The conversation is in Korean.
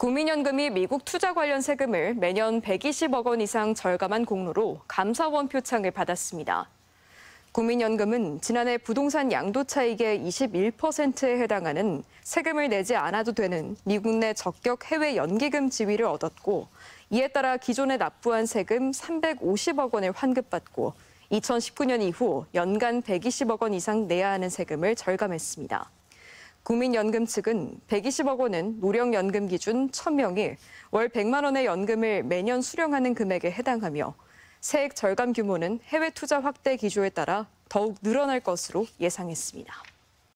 국민연금이 미국 투자 관련 세금을 매년 120억 원 이상 절감한 공로로 감사원 표창을 받았습니다. 국민연금은 지난해 부동산 양도 차익의 21%에 해당하는 세금을 내지 않아도 되는 미국 내 적격 해외 연기금 지위를 얻었고 이에 따라 기존에 납부한 세금 350억 원을 환급받고 2019년 이후 연간 120억 원 이상 내야 하는 세금을 절감했습니다. 국민연금 측은 120억 원은 노령연금 기준 1,000명이 월 100만 원의 연금을 매년 수령하는 금액에 해당하며 세액 절감 규모는 해외 투자 확대 기조에 따라 더욱 늘어날 것으로 예상했습니다.